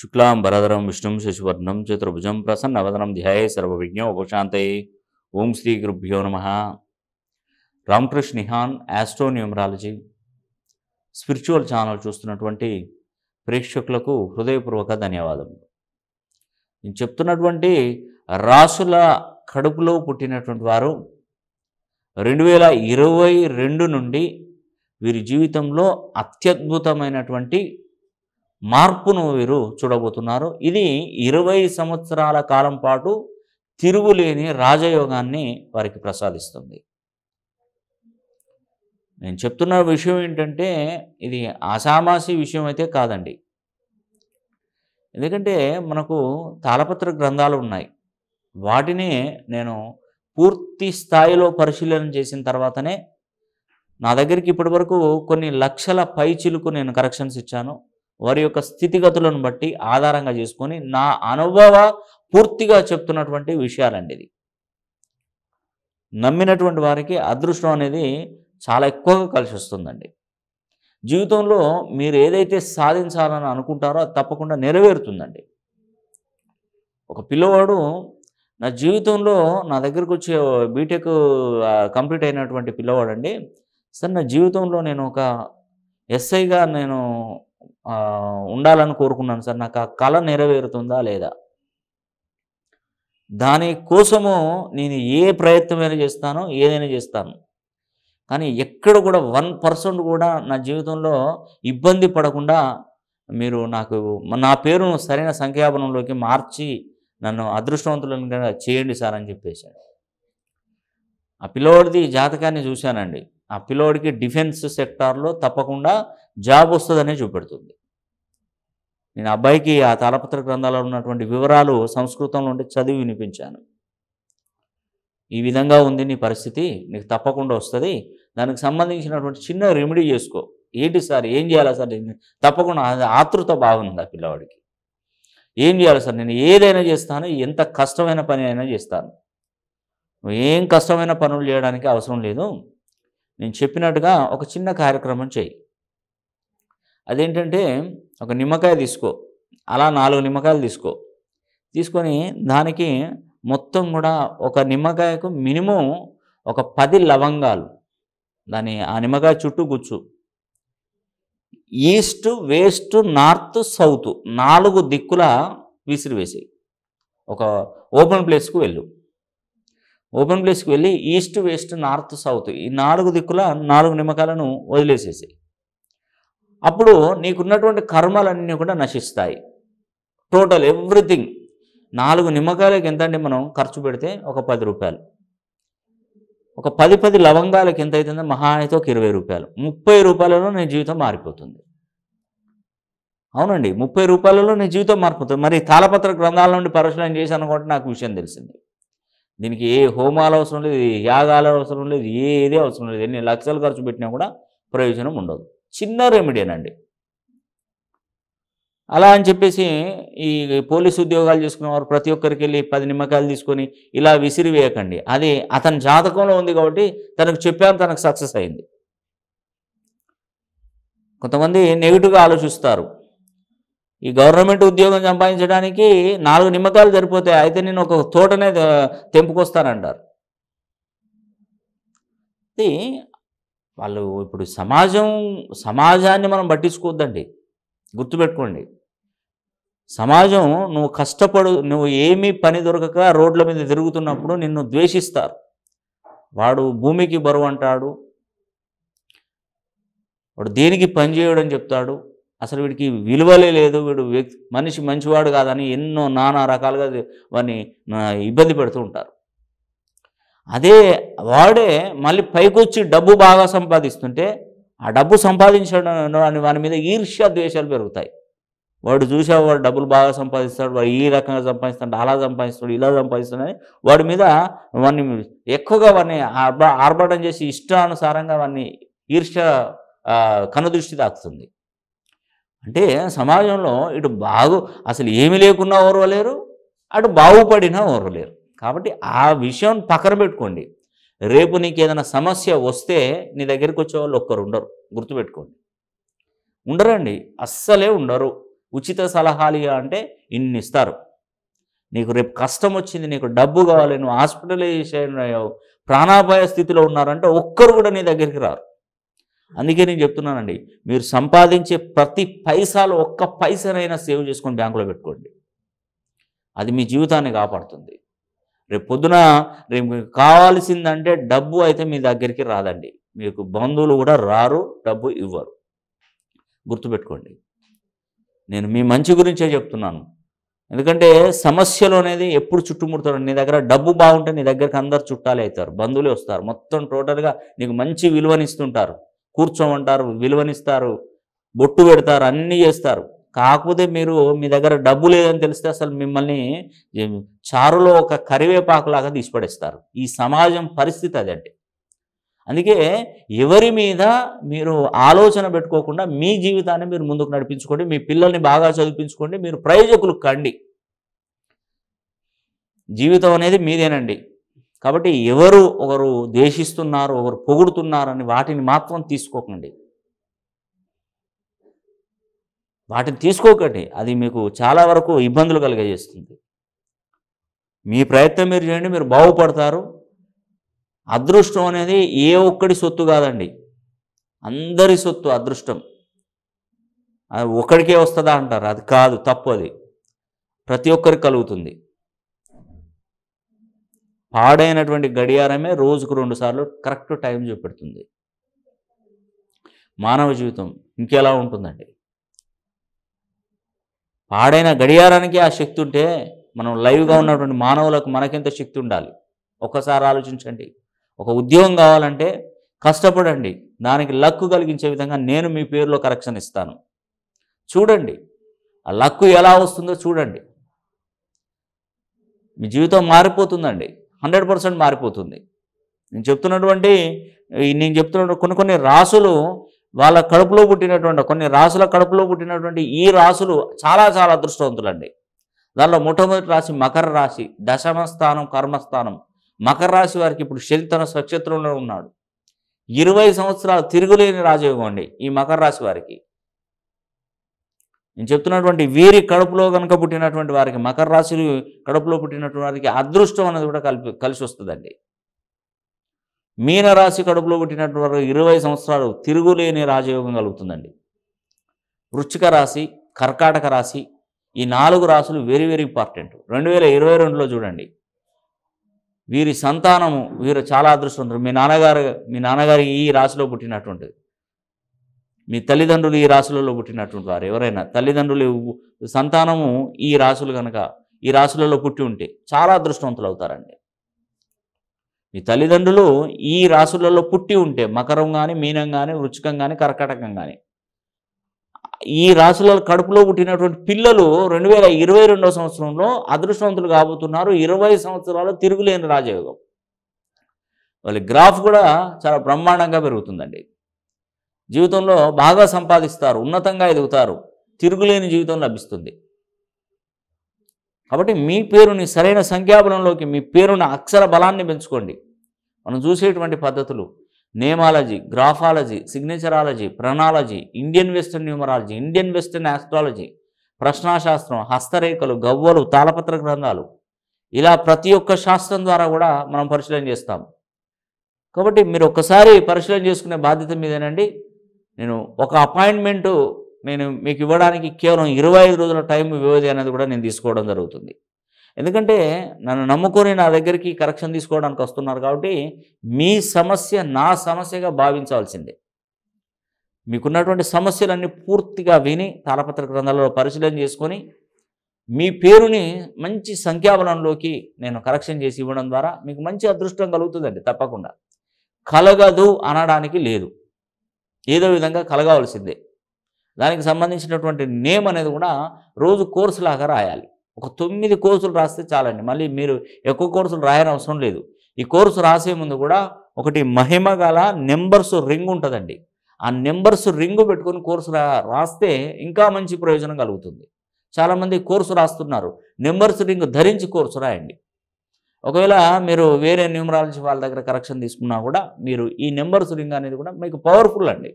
శుక్లాం భరధరం విష్ణుం శశివర్ణం చతుర్భుజం ప్రసన్నవదనం విజ్ఞ సర్వవిజ్ఞోపశాంతే ఓం శ్రీ గురుభ్యో నమ రామకృష్ణ నిహాన్ ఆస్ట్రోన్యూమరాలజీ స్పిరిచువల్ ఛానల్ చూస్తున్నటువంటి ప్రేక్షకులకు హృదయపూర్వక ధన్యవాదములు నేను చెప్తున్నటువంటి రాసుల కడుపులో పుట్టినటువంటి వారు రెండు వేల ఇరవై రెండు నుండి వీరి జీవితంలో అత్యద్భుతమైనటువంటి మార్పును వీరు చూడబోతున్నారు ఇది ఇరవై సంవత్సరాల కాలం పాటు తిరుగులేని రాజయోగాన్ని వారికి ప్రసాదిస్తుంది నేను చెప్తున్న విషయం ఏంటంటే ఇది ఆషామాసి విషయం అయితే కాదండి ఎందుకంటే మనకు తాళపత్ర గ్రంథాలు ఉన్నాయి వాటిని నేను పూర్తి స్థాయిలో పరిశీలన చేసిన తర్వాతనే నా దగ్గరికి ఇప్పటి వరకు కొన్ని లక్షల పై చిలుకు నేను కరెక్షన్స్ ఇచ్చాను వారి యొక్క స్థితిగతులను బట్టి ఆధారంగా చేసుకొని నా అనుభవ పూర్తిగా చెప్తున్నటువంటి విషయాలండి ఇది నమ్మినటువంటి వారికి అదృష్టం అనేది చాలా ఎక్కువగా కలిసి వస్తుందండి జీవితంలో మీరు ఏదైతే సాధించాలని అనుకుంటారో అది తప్పకుండా నెరవేరుతుందండి ఒక పిల్లవాడు నా జీవితంలో నా దగ్గరకు వచ్చే బీటెక్ కంప్లీట్ అయినటువంటి పిల్లవాడండి సార్ నా జీవితంలో నేను ఒక ఎస్ఐగా నేను ఉండాలని కోరుకున్నాను సార్ నాకు ఆ కళ నెరవేరుతుందా లేదా దానికోసము నేను ఏ ప్రయత్నమైనా చేస్తానో ఏదైనా చేస్తాను కానీ ఎక్కడ కూడా వన్ పర్సెంట్ కూడా నా జీవితంలో ఇబ్బంది పడకుండా మీరు నాకు నా పేరును సరైన సంఖ్యాపనంలోకి మార్చి నన్ను అదృష్టవంతులను చేయండి సార్ అని చెప్పేశాడు ఆ పిల్లవాడిది జాతకాన్ని చూశానండి ఆ పిల్లోడికి డిఫెన్స్ సెక్టార్లో తప్పకుండా జాబ్ వస్తుందనే చూపెడుతుంది నేను అబ్బాయికి ఆ తాళపత్ర గ్రంథాలలో ఉన్నటువంటి వివరాలు సంస్కృతంలో ఉండి చదివి వినిపించాను ఈ విధంగా ఉంది నీ పరిస్థితి నీకు తప్పకుండా వస్తుంది దానికి సంబంధించినటువంటి చిన్న రెమెడీ చేసుకో ఏంటి సార్ ఏం చేయాలా సార్ తప్పకుండా ఆతృత ఉంది ఆ పిల్లవాడికి ఏం చేయాలి సార్ నేను ఏదైనా చేస్తాను ఎంత కష్టమైన పని అయినా చేస్తాను ఏం కష్టమైన పనులు చేయడానికి అవసరం లేదు నేను చెప్పినట్టుగా ఒక చిన్న కార్యక్రమం చేయి అదేంటంటే ఒక నిమ్మకాయ తీసుకో అలా నాలుగు నిమ్మకాయలు తీసుకో తీసుకొని దానికి మొత్తం కూడా ఒక నిమ్మకాయకు మినిమం ఒక పది లవంగాలు దాని ఆ నిమ్మకాయ చుట్టూ గుచ్చు ఈస్ట్ వేస్ట్ నార్త్ సౌత్ నాలుగు దిక్కుల విసిరివేసి ఒక ఓపెన్ ప్లేస్కు వెళ్ళు ఓపెన్ ప్లేస్కి వెళ్ళి ఈస్ట్ వేస్ట్ నార్త్ సౌత్ ఈ నాలుగు దిక్కుల నాలుగు నిమ్మకాయలను వదిలేసేసాయి అప్పుడు నీకున్నటువంటి కర్మలన్నీ కూడా నశిస్తాయి టోటల్ ఎవ్రీథింగ్ నాలుగు నిమ్మకాయలకి ఎంతండి మనం ఖర్చు పెడితే ఒక పది రూపాయలు ఒక పది పది లవంగాలకి ఎంత అవుతుందో మహా ఇరవై రూపాయలు ముప్పై రూపాయలలో నీ జీవితం మారిపోతుంది అవునండి ముప్పై రూపాయలలో నీ జీవితం మారిపోతుంది మరి తాళపత్ర గ్రంథాల నుండి పరిశీలన చేశాను కూడా నాకు విషయం తెలిసింది దీనికి ఏ హోమాలు అవసరం లేదు యాగాల అవసరం లేదు ఏది అవసరం లేదు ఎన్ని లక్షలు ఖర్చు పెట్టినా కూడా ప్రయోజనం ఉండదు చిన్న రెమెడీనండి అలా అని చెప్పేసి ఈ పోలీసు ఉద్యోగాలు చేసుకునేవారు ప్రతి ఒక్కరికి వెళ్ళి పది నిమ్మకాయలు తీసుకొని ఇలా విసిరివేయకండి అది అతని జాతకంలో ఉంది కాబట్టి తనకు చెప్పాను తనకు సక్సెస్ అయింది కొంతమంది నెగిటివ్గా ఆలోచిస్తారు ఈ గవర్నమెంట్ ఉద్యోగం సంపాదించడానికి నాలుగు నిమ్మకాయలు సరిపోతాయి అయితే నేను ఒక తోటనే తెంపుకొస్తానంటారు వాళ్ళు ఇప్పుడు సమాజం సమాజాన్ని మనం పట్టించుకోవద్దండి గుర్తుపెట్టుకోండి సమాజం నువ్వు కష్టపడు నువ్వు ఏమీ పని దొరకక రోడ్ల మీద తిరుగుతున్నప్పుడు నిన్ను ద్వేషిస్తారు వాడు భూమికి బరువు అంటాడు వాడు దేనికి పని చేయడని చెప్తాడు అసలు వీడికి విలువలే లేదు వీడు మనిషి మంచివాడు కాదని ఎన్నో నానా రకాలుగా వాడిని ఇబ్బంది పెడుతూ ఉంటారు అదే వాడే మళ్ళీ పైకొచ్చి డబ్బు బాగా సంపాదిస్తుంటే ఆ డబ్బు సంపాదించడం అని వాని మీద ఈర్ష్య ద్వేషాలు పెరుగుతాయి వాడు చూసావు వాడు డబ్బులు బాగా సంపాదిస్తాడు వాడు ఈ రకంగా సంపాదిస్తాడు అలా సంపాదిస్తాడు ఇలా సంపాదిస్తాడని వాడి మీద వాడిని ఎక్కువగా వాడిని ఆర్భాటం చేసి ఇష్టానుసారంగా వాడిని ఈర్ష కనుదృష్టి తాకుతుంది అంటే సమాజంలో ఇటు బాగు అసలు ఏమి లేకున్నా ఓర్వలేరు అటు బాగుపడినా ఓర్వలేరు కాబట్టి ఆ విషయం పక్కన పెట్టుకోండి రేపు నీకు ఏదైనా సమస్య వస్తే నీ దగ్గరికి వచ్చే వాళ్ళు ఒక్కరు ఉండరు గుర్తుపెట్టుకోండి ఉండరండి అస్సలే ఉండరు ఉచిత సలహాలు అంటే ఇన్ని ఇస్తారు నీకు రేపు కష్టం వచ్చింది నీకు డబ్బు కావాలి నువ్వు హాస్పిటలైజేషన్ ప్రాణాపాయ స్థితిలో ఉన్నారంటే ఒక్కరు కూడా నీ దగ్గరికి రారు అందుకే నేను చెప్తున్నానండి మీరు సంపాదించే ప్రతి పైసాలు ఒక్క పైసనైనా సేవ్ చేసుకొని బ్యాంకులో పెట్టుకోండి అది మీ జీవితాన్ని కాపాడుతుంది రేపు పొద్దున రేపు కావాల్సిందంటే డబ్బు అయితే మీ దగ్గరికి రాదండి మీకు బంధువులు కూడా రారు డబ్బు ఇవ్వరు గుర్తుపెట్టుకోండి నేను మీ మంచి గురించే చెప్తున్నాను ఎందుకంటే సమస్యలు అనేది ఎప్పుడు చుట్టుముడతారు నీ దగ్గర డబ్బు బాగుంటే నీ దగ్గరికి అందరు చుట్టాలి అవుతారు బంధువులే వస్తారు మొత్తం టోటల్గా నీకు మంచి విలువనిస్తుంటారు కూర్చోమంటారు విలువనిస్తారు బొట్టు పెడతారు అన్నీ చేస్తారు కాకపోతే మీరు మీ దగ్గర డబ్బు లేదని తెలిస్తే అసలు మిమ్మల్ని చారులో ఒక కరివేపాకులాగా తీసిపడేస్తారు ఈ సమాజం పరిస్థితి అదండి అందుకే ఎవరి మీద మీరు ఆలోచన పెట్టుకోకుండా మీ జీవితాన్ని మీరు ముందుకు నడిపించుకోండి మీ పిల్లల్ని బాగా చదివించుకోండి మీరు ప్రయోజకులు కండి జీవితం అనేది మీదేనండి కాబట్టి ఎవరు ఒకరు ద్వేషిస్తున్నారు ఒకరు పొగుడుతున్నారని వాటిని మాత్రం తీసుకోకండి వాటిని తీసుకోకండి అది మీకు చాలా వరకు ఇబ్బందులు కలిగజేస్తుంది మీ ప్రయత్నం మీరు చేయండి మీరు బాగుపడతారు అదృష్టం అనేది ఏ ఒక్కడి సొత్తు కాదండి అందరి సొత్తు అదృష్టం అది ఒకరికే వస్తుందా అంటారు అది కాదు తప్పు అది ప్రతి ఒక్కరికి కలుగుతుంది పాడైనటువంటి గడియారమే రోజుకు రెండుసార్లు కరెక్ట్ టైం చూపెడుతుంది మానవ జీవితం ఇంకెలా ఉంటుందండి పాడైన గడియారానికి ఆ శక్తి ఉంటే మనం లైవ్గా ఉన్నటువంటి మానవులకు మనకెంత శక్తి ఉండాలి ఒక్కసారి ఆలోచించండి ఒక ఉద్యోగం కావాలంటే కష్టపడండి దానికి లక్కు కలిగించే విధంగా నేను మీ పేరులో కరెక్షన్ ఇస్తాను చూడండి ఆ లక్కు ఎలా వస్తుందో చూడండి మీ జీవితం మారిపోతుందండి హండ్రెడ్ పర్సెంట్ మారిపోతుంది నేను చెప్తున్నటువంటి నేను చెప్తున్న కొన్ని కొన్ని రాసులు వాళ్ళ కడుపులో పుట్టినటువంటి కొన్ని రాసుల కడుపులో పుట్టినటువంటి ఈ రాసులు చాలా చాలా అదృష్టవంతులండి దానిలో మొట్టమొదటి రాశి మకర రాశి దశమ స్థానం కర్మస్థానం మకర రాశి వారికి ఇప్పుడు శని తన స్వక్షేత్రంలో ఉన్నాడు ఇరవై సంవత్సరాలు తిరుగులేని రాజయోగం అండి ఈ మకర రాశి వారికి నేను చెప్తున్నటువంటి వీరి కడుపులో కనుక పుట్టినటువంటి వారికి మకర రాశులు కడుపులో పుట్టినటువంటి వారికి అదృష్టం అనేది కూడా కలిపి కలిసి వస్తుందండి మీనరాశి కడుపులో పుట్టినటువంటి ఇరవై సంవత్సరాలు తిరుగులేని రాజయోగం కలుగుతుందండి వృశ్చిక రాశి కర్కాటక రాశి ఈ నాలుగు రాశులు వెరీ వెరీ ఇంపార్టెంట్ రెండు వేల ఇరవై రెండులో చూడండి వీరి సంతానము వీరు చాలా అదృష్టవంతులు మీ నాన్నగారు మీ నాన్నగారు ఈ రాశిలో పుట్టినటువంటిది మీ తల్లిదండ్రులు ఈ రాశులలో పుట్టినటువంటి వారు ఎవరైనా తల్లిదండ్రులు సంతానము ఈ రాశులు కనుక ఈ రాశులలో పుట్టి ఉంటే చాలా అదృష్టవంతులు అవుతారండి మీ తల్లిదండ్రులు ఈ రాసులలో పుట్టి ఉంటే మకరం కానీ మీనం కానీ వృచ్చికం కానీ కర్కటకం కానీ ఈ రాసుల కడుపులో పుట్టినటువంటి పిల్లలు రెండు వేల ఇరవై రెండవ సంవత్సరంలో అదృష్టవంతులు కాబోతున్నారు ఇరవై సంవత్సరాలు తిరుగులేని రాజయోగం వాళ్ళ గ్రాఫ్ కూడా చాలా బ్రహ్మాండంగా పెరుగుతుందండి జీవితంలో బాగా సంపాదిస్తారు ఉన్నతంగా ఎదుగుతారు తిరుగులేని జీవితం లభిస్తుంది కాబట్టి మీ పేరుని సరైన సంఖ్యాబలంలోకి మీ పేరున అక్షర బలాన్ని పెంచుకోండి మనం చూసేటువంటి పద్ధతులు నేమాలజీ గ్రాఫాలజీ సిగ్నేచరాలజీ ప్రణాలజీ Indian western numerology Indian western astrology ప్రశ్నాశాస్త్రం హస్తరేఖలు గవ్వలు తాళపత్ర గ్రంథాలు ఇలా ప్రతి ఒక్క శాస్త్రం ద్వారా కూడా మనం పరిశీలన చేస్తాం కాబట్టి మీరు ఒక్కసారి పరిశీలన చేసుకునే బాధ్యత మీదేనండి నేను ఒక అపాయింట్మెంటు నేను మీకు ఇవ్వడానికి కేవలం ఇరవై ఐదు రోజుల టైం వ్యవధి అనేది కూడా నేను తీసుకోవడం జరుగుతుంది ఎందుకంటే నన్ను నమ్ముకొని నా దగ్గరికి కరెక్షన్ తీసుకోవడానికి వస్తున్నారు కాబట్టి మీ సమస్య నా సమస్యగా భావించాల్సిందే మీకున్నటువంటి సమస్యలన్నీ పూర్తిగా విని తాళపత్ర గ్రంథాలలో పరిశీలన చేసుకొని మీ పేరుని మంచి సంఖ్యాబలంలోకి నేను కరెక్షన్ చేసి ఇవ్వడం ద్వారా మీకు మంచి అదృష్టం కలుగుతుందండి తప్పకుండా కలగదు అనడానికి లేదు ఏదో విధంగా కలగవలసిందే దానికి సంబంధించినటువంటి నేమ్ అనేది కూడా రోజు కోర్సు లాగా రాయాలి ఒక తొమ్మిది కోర్సులు రాస్తే చాలండి మళ్ళీ మీరు ఎక్కువ కోర్సులు రాయని అవసరం లేదు ఈ కోర్సు రాసే ముందు కూడా ఒకటి మహిమ గల నెంబర్స్ రింగ్ ఉంటుందండి ఆ నెంబర్స్ రింగ్ పెట్టుకుని కోర్సు రాస్తే ఇంకా మంచి ప్రయోజనం కలుగుతుంది చాలామంది కోర్సు రాస్తున్నారు నెంబర్స్ రింగ్ ధరించి కోర్సు రాయండి ఒకవేళ మీరు వేరే న్యూమరాలజీ వాళ్ళ దగ్గర కరెక్షన్ తీసుకున్నా కూడా మీరు ఈ నెంబర్స్ రింగ్ అనేది కూడా మీకు పవర్ఫుల్ అండి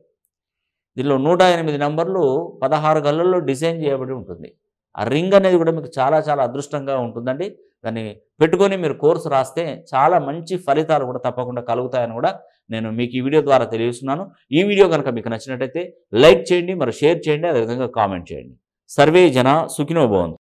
దీనిలో నూట ఎనిమిది నంబర్లు పదహారు గల్లల్లో డిజైన్ చేయబడి ఉంటుంది ఆ రింగ్ అనేది కూడా మీకు చాలా చాలా అదృష్టంగా ఉంటుందండి దాన్ని పెట్టుకొని మీరు కోర్సు రాస్తే చాలా మంచి ఫలితాలు కూడా తప్పకుండా కలుగుతాయని కూడా నేను మీకు ఈ వీడియో ద్వారా తెలియస్తున్నాను ఈ వీడియో కనుక మీకు నచ్చినట్టయితే లైక్ చేయండి మరి షేర్ చేయండి అదేవిధంగా కామెంట్ చేయండి సర్వే జన సుఖినోభవంతు